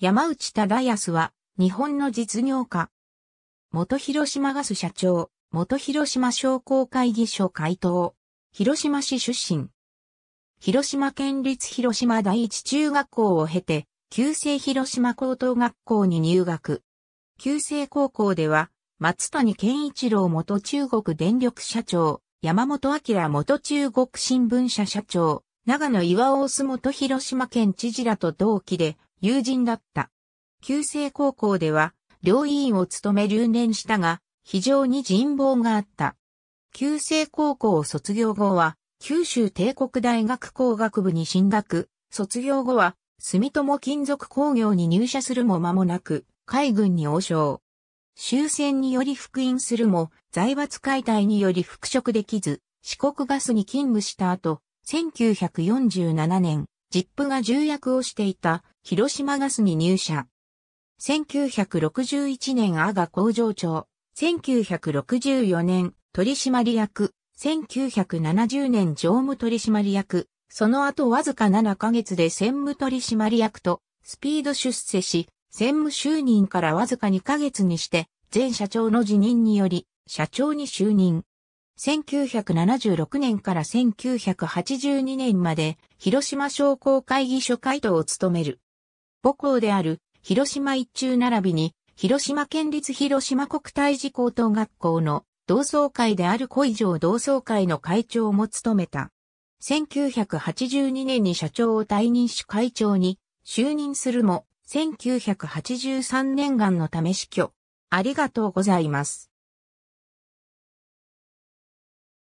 山内忠康は、日本の実業家。元広島ガス社長、元広島商工会議所会頭、広島市出身。広島県立広島第一中学校を経て、旧制広島高等学校に入学。旧制高校では、松谷健一郎元中国電力社長、山本明元中国新聞社社長、長野岩大須元広島県知事らと同期で、友人だった。旧制高校では、両委員を務め留年したが、非常に人望があった。旧制高校を卒業後は、九州帝国大学工学部に進学、卒業後は、住友金属工業に入社するも間もなく、海軍に応召。終戦により復員するも、財閥解体により復職できず、四国ガスに勤務した後、1947年、ジップが重役をしていた広島ガスに入社。1961年阿賀工場長、1964年取締役、1970年常務取締役、その後わずか7ヶ月で専務取締役とスピード出世し、専務就任からわずか2ヶ月にして、前社長の辞任により、社長に就任。1976年から1982年まで広島商工会議所会頭を務める。母校である広島一中並びに広島県立広島国体寺高等学校の同窓会である小以上同窓会の会長も務めた。1982年に社長を退任し会長に就任するも1983年間のため死去。ありがとうございます。